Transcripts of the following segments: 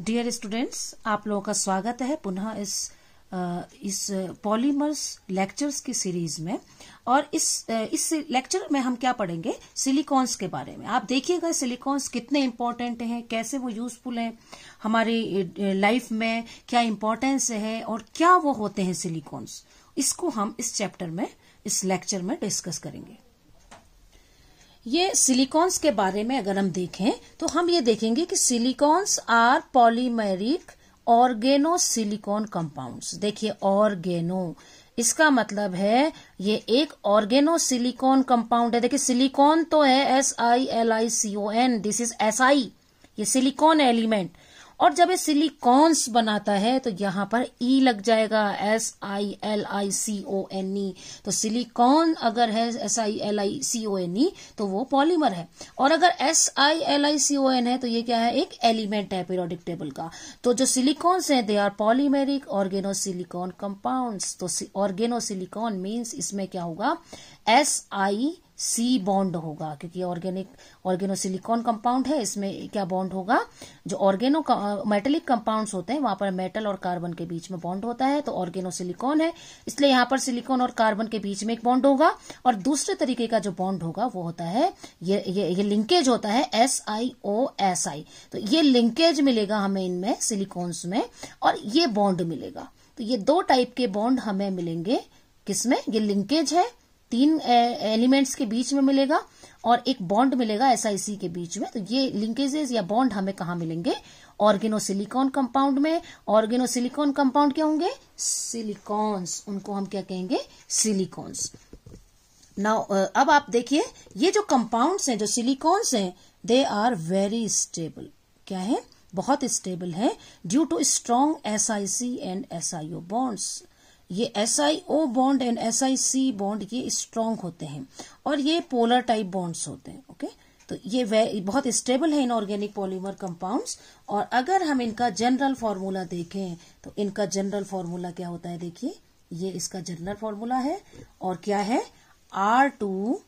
Dear students आप लोगों का स्वागत है पुनः इस इस पॉलीमर्स लेक्चर्स की सीरीज में और इस इस लेक्चर में हम क्या पढ़ेंगे सिलिकॉन्स के बारे में आप देखिएगा सिलिकॉन्स कितने इम्पोर्टेंट हैं कैसे वो यूजफुल हैं हमारी लाइफ में क्या इम्पोर्टेंस है और क्या वो होते हैं सिलिकॉन्स इसको हम इस चैप्टर में इस लेक्चर में डिस्कस करेंगे ये सिलिकॉन्स के बारे में अगर हम देखें तो हम ये देखेंगे कि silicones are polymeric organo silicon compounds देखिए ऑर्गेनो इसका मतलब है ये एक ऑर्गेनो सिलिकॉन कंपाउंड है देखिए सिलिकॉन तो है S I L I C O N this is S I ये सिलिकॉन एलिमेंट और जब ये सिलिकॉन्स बनाता है तो यहां पर ई e लग जाएगा S I L I C O N E तो सिलिकॉन अगर है S I L I C O N E तो वो पॉलीमर है और अगर S I L I C O N है तो ये क्या है एक एलिमेंट है पीरियोडिक टेबल का तो जो सिलिकॉन्स हैं they are polymeric organosilicon compounds तो ऑर्गेनोसिलिकॉन मीन्स इसमें क्या होगा एस आई सी बॉन्ड होगा क्योंकि ऑर्गेनिक ऑर्गेनोसिलिकॉन कंपाउंड है इसमें क्या बॉन्ड होगा जो ऑर्गेनो मेटेलिक कंपाउंड्स होते हैं वहां पर मेटल और कार्बन के बीच में बॉन्ड होता है तो ऑर्गेनोसिलिकॉन है इसलिए यहां पर सिलिकॉन और कार्बन के बीच में एक बॉन्ड होगा और दूसरे तरीके का जो बॉन्ड होगा वो होता है ये ये, ये लिंकेज होता है एस आई ओ एस आई तो ये लिंकेज मिलेगा हमें इनमें सिलिकॉन्स में और ये बॉन्ड मिलेगा तो ये दो टाइप के बॉन्ड हमें मिलेंगे किसमें ये लिंकेज है तीन एलिमेंट्स के बीच में मिलेगा और एक बॉन्ड मिलेगा एस आई सी के बीच में तो ये लिंकेजेस या बॉन्ड हमें कहा मिलेंगे ऑर्गेनोसिलिकॉन कंपाउंड में ऑर्गेनोसिलिकॉन कंपाउंड क्या होंगे सिलिकॉन्स उनको हम क्या कहेंगे सिलिकॉन्स नाउ अब आप देखिए ये जो कंपाउंड्स हैं जो सिलिकॉन्स हैं दे आर वेरी स्टेबल क्या है बहुत स्टेबल है due to strong S I C and S I O bonds ये S I O bond and S I C bond ये स्ट्रांग होते हैं और ये पोलर टाइप बॉन्ड्स होते हैं ओके तो ये बहुत स्टेबल है इन ऑर्गेनिक पॉलीमर कंपाउंड्स और अगर हम इनका जनरल फॉर्मूला देखें तो इनका जनरल फॉर्मूला क्या होता है देखिए ये इसका जनरल फॉर्मूला है और क्या है R two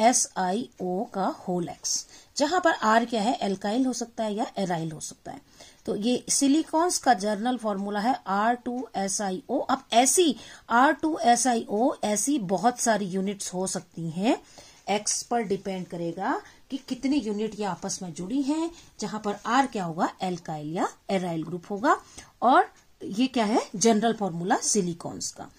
S I O का होल एक्स जहां पर आर क्या है एल्काइल हो सकता है या एराइल हो सकता है तो ये सिलिकॉन्स का जर्नल फॉर्मूला है R two S I O अब ऐसी R two S I O ऐसी बहुत सारी यूनिट्स हो सकती हैं एक्स पर डिपेंड करेगा कि कितनी यूनिट ये आपस में जुड़ी हैं जहां पर आर क्या होगा एल्काइल या एराइल ग्रुप होगा और ये क्या है जनरल फॉर्मूला सिलिकॉन्स का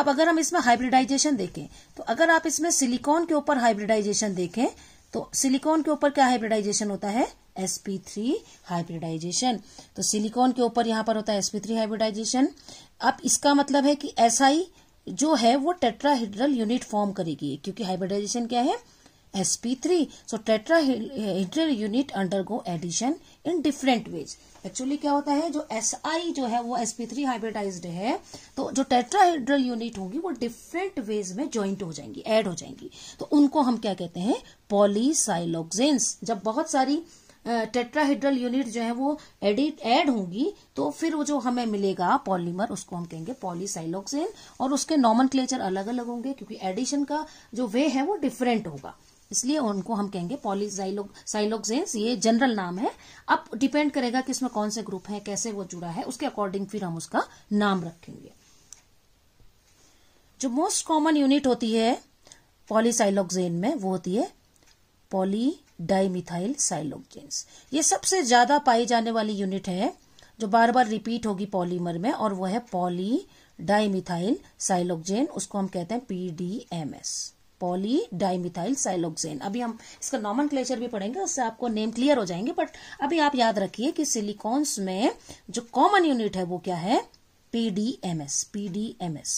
अब अगर हम इसमें हाइब्रिडाइजेशन देखें तो अगर आप इसमें सिलिकॉन के ऊपर हाइब्रिडाइजेशन देखें तो सिलिकॉन के ऊपर क्या हाइब्रिडाइजेशन होता है sp3 हाइब्रिडाइजेशन तो सिलिकॉन के ऊपर यहां पर होता है sp3 हाइब्रिडाइजेशन अब इसका मतलब है कि si जो है वो टेट्राहिड्रल यूनिट फॉर्म करेगी क्योंकि हाइब्रिडाइजेशन क्या है sp3 so tetrahedral unit undergo addition in different ways actually क्या होता है जो Si जो है वो sp3 हाइब्रिडाइज्ड है तो जो टेट्राहिड्रल यूनिट होंगी वो डिफरेंट वेज में जॉइंट हो जाएंगी ऐड हो जाएंगी तो उनको हम क्या कहते हैं पॉलीसाइलोक्सेंस जब बहुत सारी टेट्राहीड्रल यूनिट जो है वो एडिट एड होंगी तो फिर वो जो हमें मिलेगा पॉलीमर उसको हम कहेंगे पॉलीसाइलोक्सेन और उसके नॉमन अलग अलग होंगे क्योंकि एडिशन का जो वे है वो डिफरेंट होगा इसलिए उनको हम कहेंगे पॉलीसाइलोक्सेन्स ये जनरल नाम है अब डिपेंड करेगा कि इसमें कौन से ग्रुप है कैसे वो जुड़ा है उसके अकॉर्डिंग फिर हम उसका नाम रखेंगे जो मोस्ट कॉमन यूनिट होती है पॉलीसाइलोक्सेन में वो होती है पॉली डाइमिथाइल साइलोजेंस ये सबसे ज्यादा पाई जाने वाली यूनिट है जो बार बार रिपीट होगी पॉलीमर में और वह है पॉली डाईमिथाइल साइलोक्जेन उसको हम कहते हैं पीडीएमएस पॉली डाइमिथाइल साइलोगजेन अभी हम इसका नॉमन भी पढ़ेंगे उससे आपको नेम क्लियर हो जाएंगे बट अभी आप याद रखिए कि सिलिकॉन्स में जो कॉमन यूनिट है वो क्या है PDMS PDMS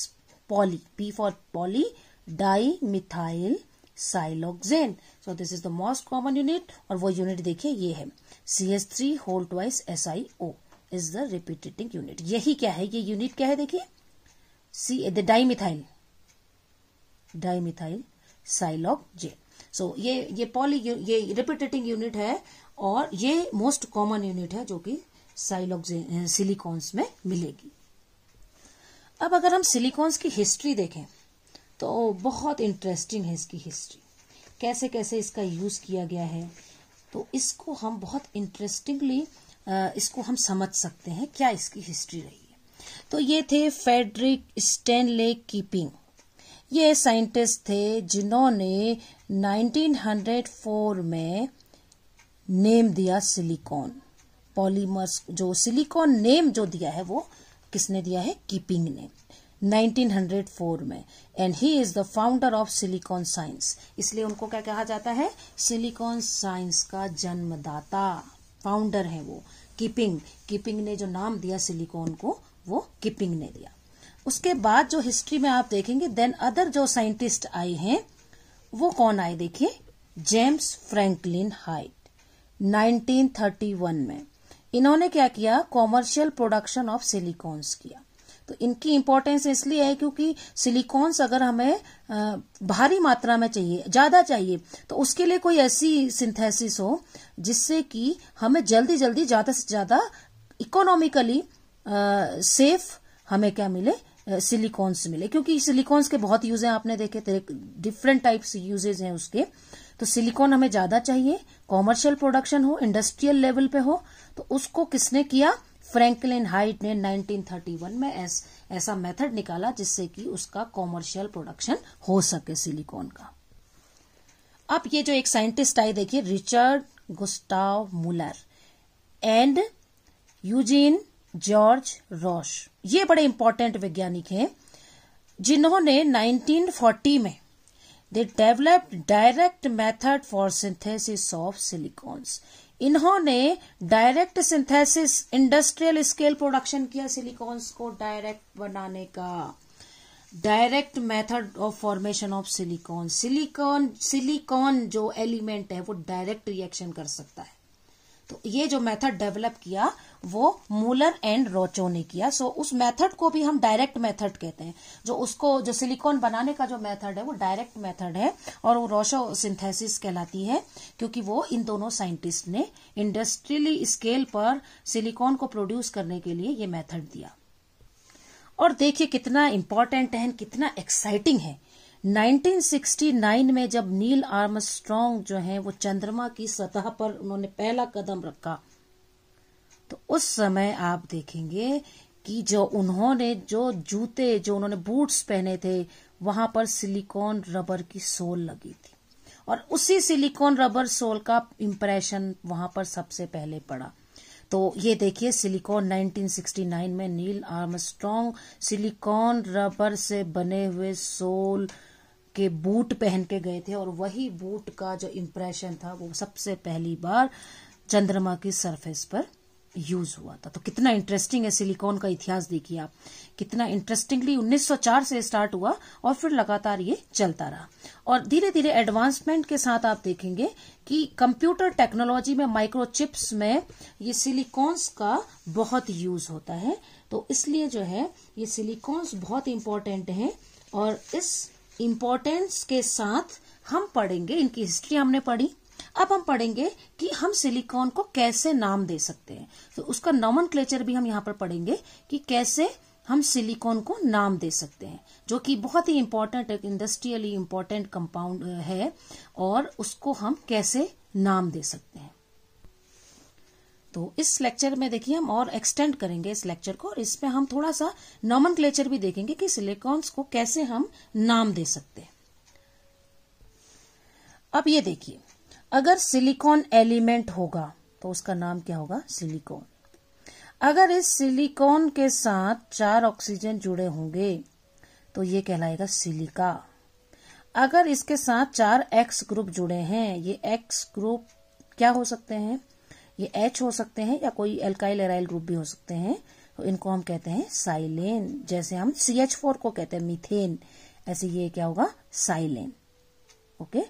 poly P for poly methyl siloxane so this is the most common unit और वो यूनिट देखिए ये है C S three whole twice S I O is the repeating unit यही क्या है ये यूनिट क्या है देखिए see the dimethyl dimethyl siloxane so ये ये पॉली ये रिपीटेटिंग यूनिट है और ये मोस्ट कॉमन यूनिट है जो कि साइलोक्जेन सिलिकॉन्स में मिलेगी अब अगर हम सिलिकॉन्स की हिस्ट्री देखें तो बहुत इंटरेस्टिंग है इसकी हिस्ट्री कैसे कैसे इसका यूज़ किया गया है तो इसको हम बहुत इंटरेस्टिंगली इसको हम समझ सकते हैं क्या इसकी हिस्ट्री रही है तो ये थे फेडरिक स्टेनले कीपिंग ये साइंटिस्ट थे जिन्होंने 1904 में नेम दिया सिलिकॉन पॉलीमर्स जो सिलिकॉन नेम जो दिया है वो किसने दिया है कीपिंग ने 1904 में and he is the founder of silicon science इसलिए उनको क्या कहा जाता है सिलिकॉन साइंस का जन्मदाता फाउंडर है वो किपिंग किपिंग ने जो नाम दिया सिलिकॉन को वो किपिंग ने दिया उसके बाद जो हिस्ट्री में आप देखेंगे देन अदर जो साइंटिस्ट आए हैं वो कौन आए देखिए जेम्स फ्रैंकलिन हाइट 1931 में इन्होंने क्या किया कॉमर्शियल प्रोडक्शन ऑफ सिलिकॉन्स किया तो इनकी इम्पोर्टेंस इसलिए है क्योंकि सिलिकॉन्स अगर हमें भारी मात्रा में चाहिए ज्यादा चाहिए तो उसके लिए कोई ऐसी सिंथेसिस हो जिससे कि हमें जल्दी जल्दी ज्यादा से ज्यादा इकोनॉमिकली सेफ हमें क्या मिले सिलिकॉन्स मिले क्योंकि सिलिकॉन्स के बहुत यूज हैं आपने देखे थे डिफरेंट टाइप्स यूजेज हैं उसके तो सिलिकॉन हमें ज्यादा चाहिए कॉमर्शियल प्रोडक्शन हो इंडस्ट्रियल लेवल पे हो तो उसको किसने किया फ्रैंकलिन हाइट ने 1931 में ऐस, ऐसा मेथड निकाला जिससे कि उसका कॉमर्शियल प्रोडक्शन हो सके सिलिकॉन का अब ये जो एक साइंटिस्ट आए देखिए Richard Gustav Muller and Eugene George Rochow ये बड़े इंपॉर्टेंट वैज्ञानिक हैं जिन्होंने 1940 में they developed direct method for synthesis of silicones इन्होंने direct synthesis industrial scale production किया सिलिकॉन्स को डायरेक्ट बनाने का direct method of formation of silicon silicon silicon जो एलिमेंट है वो डायरेक्ट रिएक्शन कर सकता है तो ये जो मेथड डेवलप किया वो मूलर एंड रोचो ने किया सो उस मेथड को भी हम डायरेक्ट मेथड कहते हैं जो उसको जो सिलिकॉन बनाने का जो मेथड है वो डायरेक्ट मेथड है और वो रोशो सिंथेसिस कहलाती है क्योंकि वो इन दोनों साइंटिस्ट ने इंडस्ट्रियली स्केल पर सिलिकॉन को प्रोड्यूस करने के लिए ये मेथड दिया और देखिए कितना इंपॉर्टेंट है कितना एक्साइटिंग है 1969 में जब नील आर्मस्ट्रॉन्ग जो हैं वो चंद्रमा की सतह पर उन्होंने पहला कदम रखा तो उस समय आप देखेंगे कि जो उन्होंने जो जूते जो उन्होंने बूट्स पहने थे वहां पर सिलिकॉन रबर की सोल लगी थी और उसी सिलिकॉन रबर सोल का इम्प्रेशन वहां पर सबसे पहले पड़ा तो ये देखिए सिलिकॉन 1969 में नील आर्मस्ट्रॉन्ग सिलिकॉन रबर से बने हुए सोल के बूट पहन के गए थे और वही बूट का जो इम्प्रेशन था वो सबसे पहली बार चंद्रमा की सरफेस पर यूज हुआ था तो कितना इंटरेस्टिंग है सिलिकॉन का इतिहास देखिए आप कितना इंटरेस्टिंगली 1904 से स्टार्ट हुआ और फिर लगातार ये चलता रहा और धीरे धीरे एडवांसमेंट के साथ आप देखेंगे कि कंप्यूटर टेक्नोलॉजी में माइक्रोचिप्स में ये सिलिकॉन्स का बहुत यूज होता है तो इसलिए जो है ये सिलिकॉन्स बहुत इंपॉर्टेंट है और इस इम्पोर्टेंस के साथ हम पढ़ेंगे इनकी हिस्ट्री हमने पढ़ी अब हम पढ़ेंगे कि हम सिलिकॉन को कैसे नाम दे सकते हैं तो उसका नॉमन भी हम यहाँ पर पढ़ेंगे कि कैसे हम सिलिकॉन को नाम दे सकते हैं जो कि बहुत ही इम्पोर्टेंट एक इंडस्ट्रियली इम्पोर्टेंट कंपाउंड है और उसको हम कैसे नाम दे सकते हैं तो इस लेक्चर में देखिए हम और एक्सटेंड करेंगे इस लेक्चर को और इसमें हम थोड़ा सा नॉमन भी देखेंगे कि सिलिकॉन्स को कैसे हम नाम दे सकते हैं अब ये देखिए अगर सिलिकॉन एलिमेंट होगा तो उसका नाम क्या होगा सिलिकॉन अगर इस सिलिकॉन के साथ चार ऑक्सीजन जुड़े होंगे तो ये कहलाएगा सिलिका अगर इसके साथ चार एक्स ग्रुप जुड़े हैं ये एक्स ग्रुप क्या हो सकते हैं ये एच हो सकते हैं या कोई एल्काइल एराइल ग्रुप भी हो सकते हैं तो इनको हम कहते हैं साइलेन जैसे हम सी एच फोर को कहते हैं मिथेन ऐसे ये क्या होगा साइलेन ओके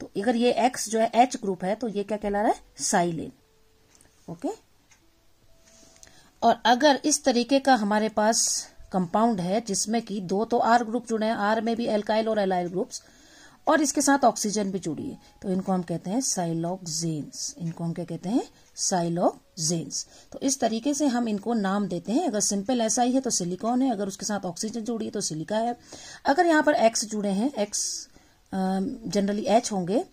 तो अगर ये एक्स जो है एच ग्रुप है तो ये क्या कहला रहा है साइलेन ओके और अगर इस तरीके का हमारे पास कंपाउंड है जिसमें कि दो तो आर ग्रुप जुड़े हैं आर में भी एल्काइल और एलाइल ग्रुप्स और इसके साथ ऑक्सीजन भी जुड़ी है तो इनको हम कहते हैं साइलॉक्जेन्स इनको हम क्या कहते हैं साइलोजेंस तो इस तरीके से हम इनको नाम देते हैं अगर सिंपल ऐसा ही है तो सिलिकॉन है अगर उसके साथ ऑक्सीजन जुड़ी है तो सिलिका है अगर यहाँ पर एक्स जुड़े हैं एक्स जनरली एच होंगे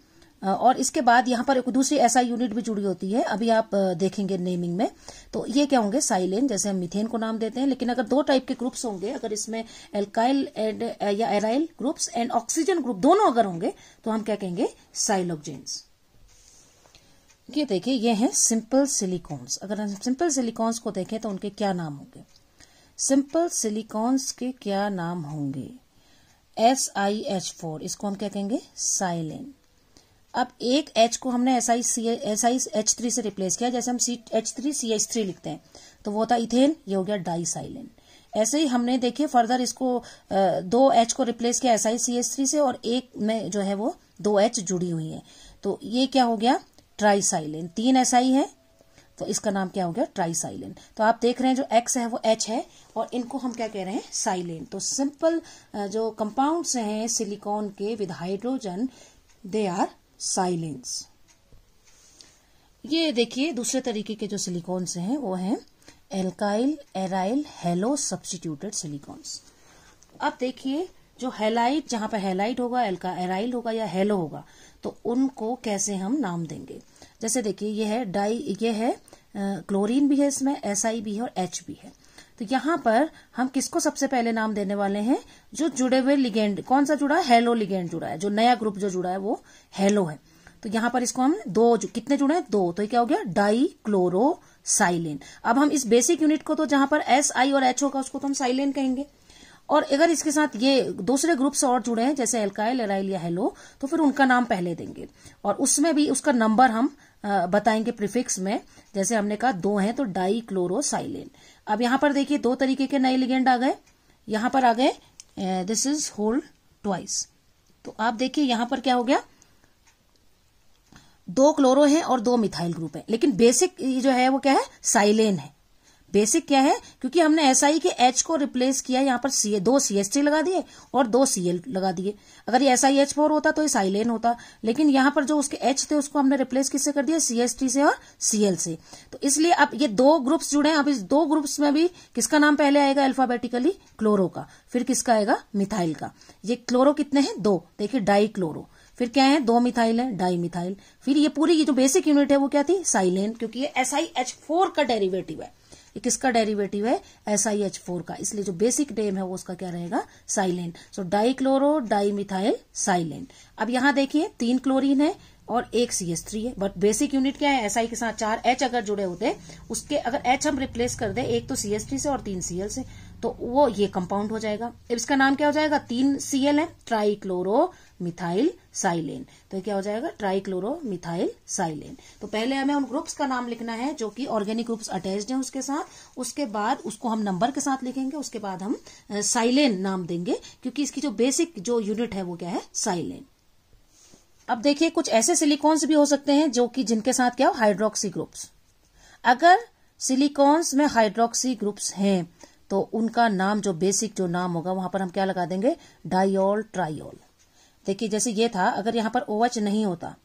और इसके बाद यहाँ पर एक दूसरी ऐसा यूनिट भी जुड़ी होती है अभी आप देखेंगे नेमिंग में तो ये क्या होंगे साइलेन जैसे हम मिथेन को नाम देते हैं लेकिन अगर दो टाइप के ग्रुप्स होंगे अगर इसमें एल्काइल एंड या aryl groups and oxygen group दोनों अगर होंगे तो हम क्या कहेंगे साइलोजेंस ये देखिए ये हैं सिंपल सिलिकॉन्स अगर हम सिंपल सिलिकॉन्स को देखें तो उनके क्या नाम होंगे सिंपल सिलिकॉन्स के क्या नाम होंगे एस आई एच फोर इसको हम क्या कहेंगे साइलेन अब एक एच को हमने S I C S I H three से रिप्लेस किया जैसे हम C H three C H three लिखते हैं तो वो होता इथेन ये हो गया डाई साइलेन ऐसे ही हमने देखिए फर्दर इसको दो एच को रिप्लेस किया S I C H three से और एक में जो है वो दो एच जुड़ी हुई है तो ये क्या हो गया ट्राइसाइलिन तीन ऐसा ही है तो इसका नाम क्या हो गया ट्राइसाइलिन तो आप देख रहे हैं जो एक्स है वो एच है और इनको हम क्या कह रहे हैं साइलेन तो सिंपल जो कंपाउंड्स हैं सिलिकॉन के with hydrogen they are silanes ये देखिए दूसरे तरीके के जो सिलिकॉन्स हैं वो हैं alkyl aryl halo substituted silicones अब देखिए जो हेलाइट जहां पर हेलाइट होगा एल्का एराइल होगा या हेलो होगा तो उनको कैसे हम नाम देंगे जैसे देखिए ये है डाई ये है क्लोरीन भी है इसमें एस SI भी है और एच भी है तो यहाँ पर हम किसको सबसे पहले नाम देने वाले हैं जो जुड़े हुए लिगेंड कौन सा जुड़ा है हेलो लिगेंड जुड़ा है जो नया ग्रुप जो जुड़ा है वो हेलो है तो यहाँ पर इसको हम दो कितने जुड़े हैं दो तो ये क्या हो गया डाई क्लोरो साइलेन अब हम इस बेसिक यूनिट को तो जहां पर एस आई और एच होगा उसको तो हम साइलेन कहेंगे और अगर इसके साथ ये दूसरे ग्रुप से और जुड़े हैं जैसे एल्काइल एराइल या हेलो तो फिर उनका नाम पहले देंगे और उसमें भी उसका नंबर हम बताएंगे प्रीफिक्स में जैसे हमने कहा दो हैं तो डाई क्लोरोसाइलिन अब यहां पर देखिए दो तरीके के नए लिगेंड आ गए यहां पर आ गए दिस इज होल्ड ट्वाइस तो आप देखिए यहां पर क्या हो गया दो क्लोरो हैं और दो मिथाइल ग्रुप है लेकिन बेसिक जो है वो क्या है साइलेन है बेसिक क्या है क्योंकि हमने ऐसा ही कि एच को रिप्लेस किया यहाँ पर सीए दो सी एस टी लगा दिए और दो सी एल लगा दिए अगर ये एस आई एच फोर होता तो ये साइलेन होता लेकिन यहाँ पर जो उसके एच थे उसको हमने रिप्लेस किससे कर दिया सी एस टी से और सी एल से तो इसलिए अब ये दो ग्रुप्स जुड़े हैं अब इस दो ग्रुप्स में भी किसका नाम पहले आएगा अल्फाबेटिकली क्लोरो का फिर किसका आएगा मिथाइल का ये क्लोरो कितने हैं दो देखिए डाई क्लोरो फिर क्या है दो मिथाइल है डाई मिथाइल फिर ये पूरी ये जो बेसिक यूनिट है वो क्या थी साइलेन क्योंकि ये एस आई एच फोर का डेरिवेटिव है ये किसका डेरिवेटिव है एस आई एच फोर का इसलिए जो बेसिक नेम है वो उसका क्या रहेगा साइलेन सो डाइक्लोरो डाइमिथाइल साइलेन अब यहां देखिए तीन क्लोरीन है और एक सी एस थ्री है बट बेसिक यूनिट क्या है एस आई के साथ चार एच अगर जुड़े होते उसके अगर एच हम रिप्लेस कर दे एक तो सी एस थ्री से और तीन सीएल से तो वो ये कंपाउंड हो जाएगा अब इसका नाम क्या हो जाएगा तीन सीएल है ट्राइक्लोरो मिथाइल साइलेन तो क्या हो जाएगा ट्राइक्लोरो मिथाइल साइलेन तो पहले हमें उन ग्रुप्स का नाम लिखना है जो कि ऑर्गेनिक ग्रुप्स अटैच्ड हैं उसके साथ उसके बाद उसको हम नंबर के साथ लिखेंगे उसके बाद हम साइलेन नाम देंगे क्योंकि इसकी जो बेसिक जो यूनिट है वो क्या है साइलेन अब देखिए कुछ ऐसे सिलिकॉन्स भी हो सकते हैं जो कि जिनके साथ क्या हो हाइड्रोक्सी ग्रुप्स अगर सिलिकॉन्स में हाइड्रोक्सी ग्रुप्स हैं तो उनका नाम जो बेसिक जो नाम होगा वहां पर हम क्या लगा देंगे डाइओल ट्राइल देखिए जैसे ये था अगर यहां पर ओएच OH नहीं होता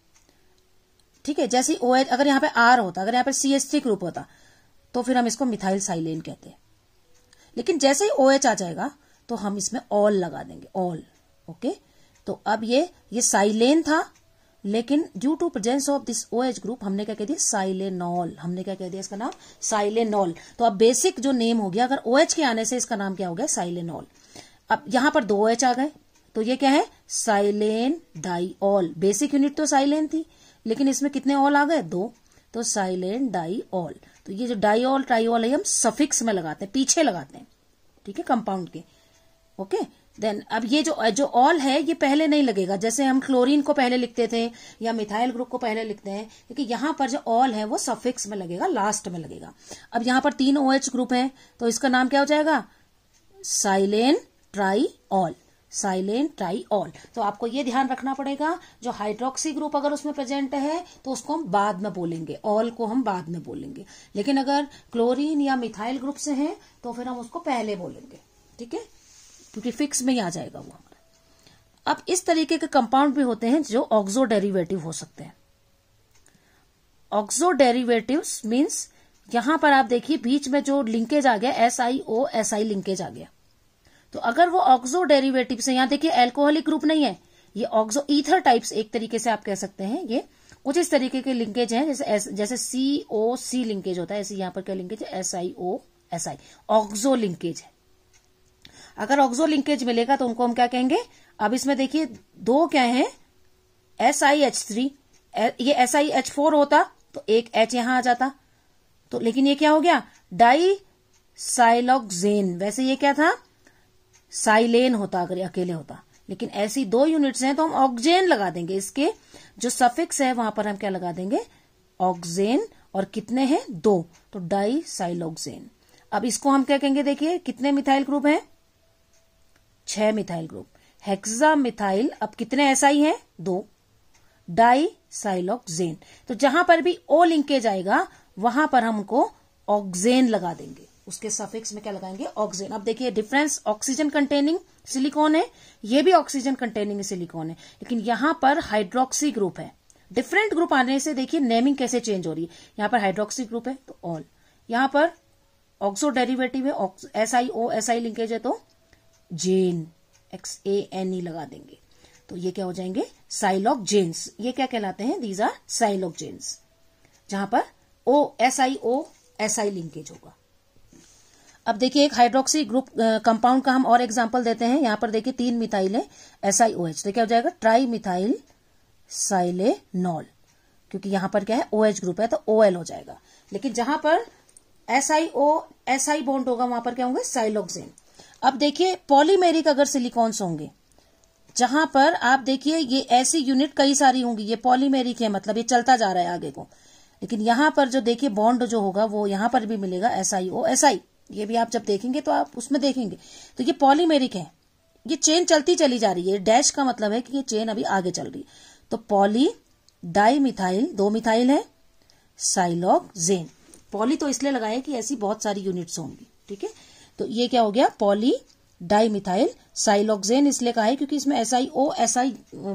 ठीक है जैसे ओ OH, अगर यहां पर आर होता अगर यहां पर सी एस थ्री ग्रुप होता तो फिर हम इसको मिथाइल साइलेन कहते हैं लेकिन जैसे ही ओ OH आ जाएगा तो हम इसमें ऑल लगा देंगे ऑल ओके तो अब ये ये साइलेन था लेकिन due to presence of this O H group हमने क्या कह दिया साइलेनॉल हमने क्या कह दिया इसका नाम साइलेनॉल तो अब बेसिक जो नेम हो गया अगर ओ एच के आने से इसका नाम क्या हो गया साइलेनॉल अब यहां पर दो ओ एच आ गए तो ये क्या है साइलेन डाईऑल बेसिक यूनिट तो साइलेन थी लेकिन इसमें कितने ऑल आ गए दो तो साइलेन डाईऑल तो ये जो डाईऑल ट्राईऑल है हम सफिक्स में लगाते हैं पीछे लगाते हैं ठीक है कंपाउंड के ओके देन अब ये जो जो ऑल है ये पहले नहीं लगेगा जैसे हम क्लोरीन को पहले लिखते थे या मिथाइल ग्रुप को पहले लिखते हैं क्योंकि यहां पर जो ऑल है वो सफिक्स में लगेगा लास्ट में लगेगा अब यहां पर तीन ओ OH ग्रुप है तो इसका नाम क्या हो जाएगा silane triol silent triol तो आपको ये ध्यान रखना पड़ेगा जो हाइड्रोक्सी ग्रुप अगर उसमें प्रेजेंट है तो उसको हम बाद में बोलेंगे ऑल को हम बाद में बोलेंगे लेकिन अगर क्लोरीन या मिथाइल ग्रुप से है तो फिर हम उसको पहले बोलेंगे ठीक है क्योंकि फिक्स में ही आ जाएगा वो हमारा अब इस तरीके के कंपाउंड भी होते हैं जो ऑक्सो डेरिवेटिव हो सकते हैं ऑक्सो डेरिवेटिव मीन्स यहां पर आप देखिए बीच में जो लिंकेज आ गया S I O S I linkage आ गया तो अगर वो ऑक्सो डेरिवेटिव से यहां देखिए एल्कोहलिक ग्रुप नहीं है ये ऑक्सो ईथर टाइप्स एक तरीके से आप कह सकते हैं ये कुछ इस तरीके के लिंकेज हैं जैसे एस, जैसे सी ओ सी लिंकेज होता है ऐसे यहां पर क्या लिंकेज है S I O S I oxo linkage है अगर ऑक्सो लिंकेज मिलेगा तो उनको हम क्या कहेंगे अब इसमें देखिए दो क्या है एस आई एच थ्री ये एस आई एच फोर होता तो एक एच यहां आ जाता तो लेकिन ये क्या हो गया डाई साइलॉक्जेन वैसे ये क्या था साइलेन होता अगर अकेले होता लेकिन ऐसी दो यूनिट्स हैं तो हम ऑक्जेन लगा देंगे इसके जो सफिक्स है वहां पर हम क्या लगा देंगे ऑक्जेन और कितने हैं दो तो डाई साइलॉक्जेन अब इसको हम क्या कहेंगे देखिए कितने मिथाइल ग्रुप हैं छह मिथाइल ग्रुप हेक्सा मिथाइल अब कितने ऐसा ही है दो डाई साइलोक्न तो जहां पर भी ओ लिंकेज आएगा वहां पर हमको ऑक्जेन लगा देंगे उसके सफिक्स में क्या लगाएंगे ऑक्सीजन अब देखिए डिफरेंस ऑक्सीजन कंटेनिंग सिलिकॉन है ये भी ऑक्सीजन कंटेनिंग सिलिकॉन है लेकिन यहां पर हाइड्रोक्सी ग्रुप है डिफरेंट ग्रुप आने से देखिए नेमिंग कैसे चेंज हो रही है यहां पर हाइड्रोक्सी ग्रुप है तो ऑल यहां पर ऑक्सो डेरिवेटिव है S I O S I linkage है तो जेन एक्स ए एन ई लगा देंगे तो ये क्या हो जाएंगे साइलॉक जेन्स ये क्या कहलाते हैं दीज आर साइलॉक जेन्स जहां पर O S I O S I linkage होगा अब देखिए एक हाइड्रोक्सी ग्रुप कंपाउंड का हम और एग्जांपल देते हैं यहां पर देखिए तीन मिथाइल है एस आई ओ एच तो क्या हो जाएगा ट्राई मिथाइल साइलेनॉल क्योंकि यहां पर क्या है ओ एच ग्रुप है तो ओ एल हो जाएगा लेकिन जहां पर S I O S I bond होगा वहां पर क्या होंगे साइलोक्सेन अब देखिए पॉलीमेरिक अगर सिलिकॉन्स होंगे जहां पर आप देखिए ये ऐसी यूनिट कई सारी होंगी ये पॉलीमेरिक है मतलब ये चलता जा रहा है आगे को लेकिन यहां पर जो देखिए बॉन्ड जो होगा वो यहां पर भी मिलेगा S I O S I ये भी आप जब देखेंगे तो आप उसमें देखेंगे तो ये पॉलीमेरिक है ये चेन चलती चली जा रही है डैश का मतलब है कि ये चेन अभी आगे चल रही है तो पॉली डाई मिथाइल दो मिथाइल है साइलॉक जेन पॉली तो इसलिए लगाए कि ऐसी बहुत सारी यूनिट्स होंगी ठीक है तो ये क्या हो गया पॉली मिथाइल साइलॉक्सेन इसलिए कहा है क्योंकि इसमें S I O S I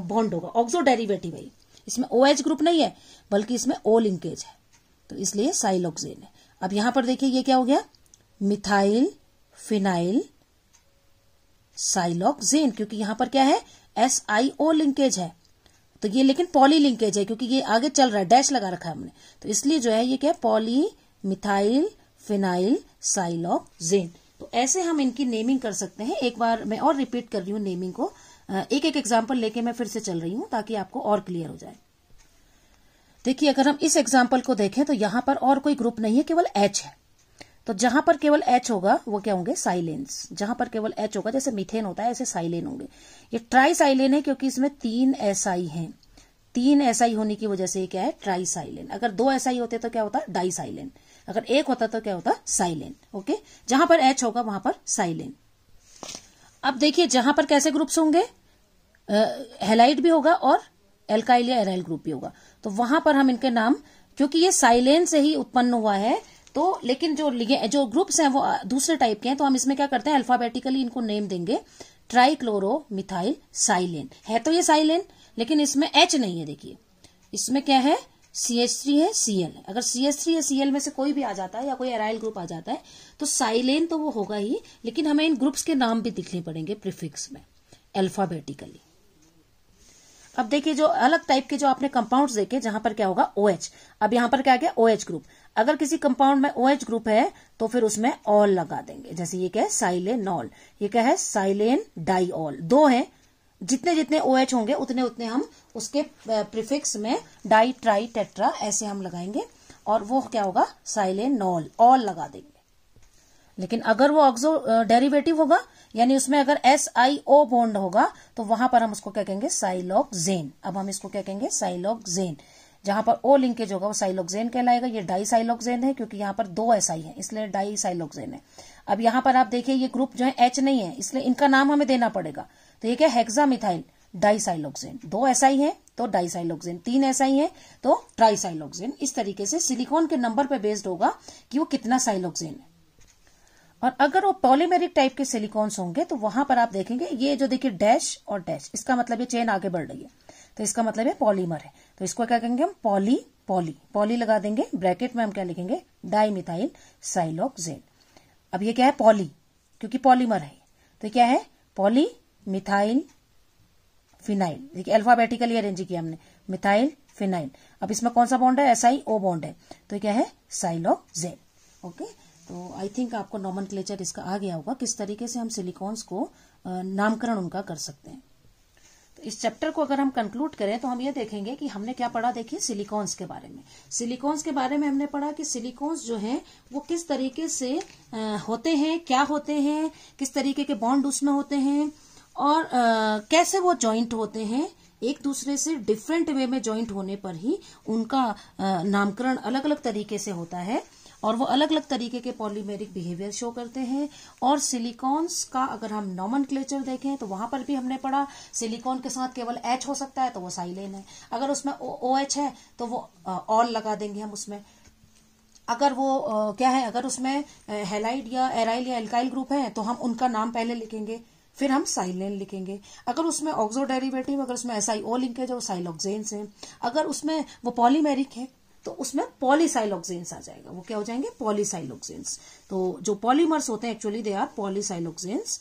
bond होगा ऑक्सो डेरिवेटिव है इसमें ओ एच ग्रुप नहीं है बल्कि इसमें ओ लिंकेज है तो इसलिए साइलॉक्सेन है अब यहां पर देखिए ये क्या हो गया मिथाइल फिनाइल साइलॉक्सेन क्योंकि यहां पर क्या है एस आई ओ लिंकेज है तो ये लेकिन पॉली लिंकेज है क्योंकि ये आगे चल रहा है डैश लगा रखा है हमने तो इसलिए जो है ये क्या है पॉली मिथाइल फिनाइल साइलॉक्सेन तो ऐसे हम इनकी नेमिंग कर सकते हैं एक बार मैं और रिपीट कर रही हूं नेमिंग को एक एक एग्जाम्पल लेके मैं फिर से चल रही हूं ताकि आपको और क्लियर हो जाए देखिए अगर हम इस एग्जाम्पल को देखें तो यहां पर और कोई ग्रुप नहीं है केवल एच है तो जहां पर केवल एच होगा वो क्या होंगे साइलेंस जहां पर केवल एच होगा जैसे मिथेन होता है ऐसे साइलेन होंगे ये ट्राई साइलेन है क्योंकि इसमें तीन एस आई है तीन एस आई होने की वजह से क्या है ट्राई साइलेन अगर दो एस आई होते तो क्या होता डाई साइलेंट अगर एक होता तो क्या होता साइलेंट ओके जहां पर एच होगा वहां पर साइलेंट अब देखिए जहां पर कैसे ग्रुप्स होंगे हेलाइट भी होगा और एल्काइल या एराइल ग्रुप भी होगा तो वहां पर हम इनके नाम क्योंकि ये साइलेंट से ही उत्पन्न हुआ है तो लेकिन जो जो ग्रुप्स हैं वो दूसरे टाइप के हैं तो हम इसमें क्या करते हैं अल्फाबेटिकली इनको नेम देंगे ट्राइक्लोरो मिथाइल साइलेन है तो ये साइलेन लेकिन इसमें एच नहीं है देखिए इसमें क्या है सी एच थ्री है सी एल अगर सी एच थ्री या सी एल में से कोई भी आ जाता है या कोई एराइल ग्रुप आ जाता है तो साइलेन तो वो होगा ही लेकिन हमें इन ग्रुप्स के नाम भी दिखने पड़ेंगे प्रिफिक्स में अल्फाबेटिकली अब देखिए जो अलग टाइप के जो आपने कंपाउंड देखे जहां पर क्या होगा ओ OH. अब यहां पर क्या गया ओ OH ग्रुप अगर किसी कंपाउंड में ओ OH ग्रुप है तो फिर उसमें ऑल लगा देंगे जैसे ये क्या है ऑल ये क्या है साइलेन डाई ऑल दो है जितने जितने ओ OH होंगे उतने उतने हम उसके प्रिफिक्स में डाई ट्राई टेट्रा ऐसे हम लगाएंगे और वो क्या होगा साइलेनॉल ऑल लगा देंगे लेकिन अगर वो ऑक्सो डेरिवेटिव होगा यानी उसमें अगर एस आई ओ बॉन्ड होगा तो वहां पर हम उसको क्या कहेंगे साइलॉक्जेन अब हम इसको क्या कहेंगे साइलॉक्जेन जहां पर ओ लिंकेज होगा वो साइलोक्जेन कहलाएगा ये डाई साइलोक्जेन है क्योंकि यहां पर दो एस आई है इसलिए डाई साइलोक्जेन है अब यहां पर आप देखिए ये ग्रुप जो है एच नहीं है इसलिए इनका नाम हमें देना पड़ेगा तो ये क्या हेक्सामिथाइल डाइसाइलोक्सेन दो ऐसा ही है तो डाइसाइलोक्सेन तीन ऐसा ही है तो ट्राइसाइलोक्सेन इस तरीके से सिलिकॉन के नंबर पर बेस्ड होगा कि वो कितना साइलोक्सेन है और अगर वो पॉलीमेरिक टाइप के सिलिकॉन्स होंगे तो वहां पर आप देखेंगे ये जो देखिए डैश और डैश इसका मतलब ये चेन आगे बढ़ रही है तो इसका मतलब ये पॉलीमर है तो इसको क्या कहेंगे हम पॉली पॉली पॉली लगा देंगे ब्रैकेट में हम क्या लिखेंगे डाइमिथाइल साइलोक्सेन अब ये क्या है पॉली क्योंकि पॉलीमर है तो क्या है पॉली मिथाइल फिनाइल देखिए अल्फाबेटिकली अरेंज किया हमने मिथाइल फिनाइल अब इसमें कौन सा बॉन्ड है एस आई ओ बॉन्ड है तो क्या है जेड ओके तो आई थिंक आपको नॉमन इसका आ गया होगा किस तरीके से हम सिलिकॉन्स को नामकरण उनका कर सकते हैं तो इस चैप्टर को अगर हम कंक्लूड करें तो हम ये देखेंगे कि हमने क्या पढ़ा देखिए सिलिकॉन्स के बारे में सिलिकॉन्स के बारे में हमने पढ़ा कि सिलिकॉन्स जो हैं वो किस तरीके से होते हैं क्या होते हैं किस तरीके के बॉन्ड उसमें होते हैं और आ, कैसे वो ज्वाइंट होते हैं एक दूसरे से डिफरेंट वे में ज्वाइंट होने पर ही उनका आ, नामकरण अलग अलग तरीके से होता है और वो अलग अलग तरीके के पॉलीमेरिक बिहेवियर शो करते हैं और सिलिकॉन्स का अगर हम नॉमन देखें तो वहां पर भी हमने पढ़ा सिलिकॉन के साथ केवल एच हो सकता है तो वो साइलेन है अगर उसमें ओ एच है तो वो ऑल लगा देंगे हम उसमें अगर वो आ, क्या है अगर उसमें हेलाइड या एराइल या एल्काइल ग्रुप है तो हम उनका नाम पहले लिखेंगे फिर हम साइलेन लिखेंगे अगर उसमें ऑक्सो डेरिवेटिव अगर उसमें एस आई ओ लिंक है जो साइलॉक्जेन्स है अगर उसमें वो पॉलीमेरिक है तो उसमें पॉलीसाइलॉक्जेन्स आ जाएगा वो क्या हो जाएंगे पॉलीसाइलॉक्जेन्स तो जो पॉलीमर्स होते हैं actually they are polysiloxanes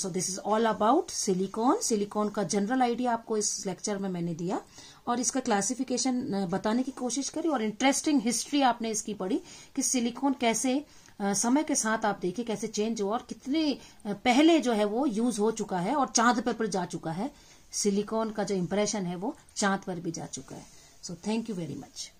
so this is all about silicon silicon का जनरल आइडिया आपको इस लेक्चर में मैंने दिया और इसका क्लासिफिकेशन बताने की कोशिश करी और इंटरेस्टिंग हिस्ट्री आपने इसकी पढ़ी कि सिलिकॉन कैसे uh, समय के साथ आप देखिए कैसे चेंज हुआ और कितने पहले जो है वो यूज हो चुका है और चांद पर, जा चुका है सिलिकॉन का जो इम्प्रेशन है वो चांद पर भी जा चुका है so thank you very much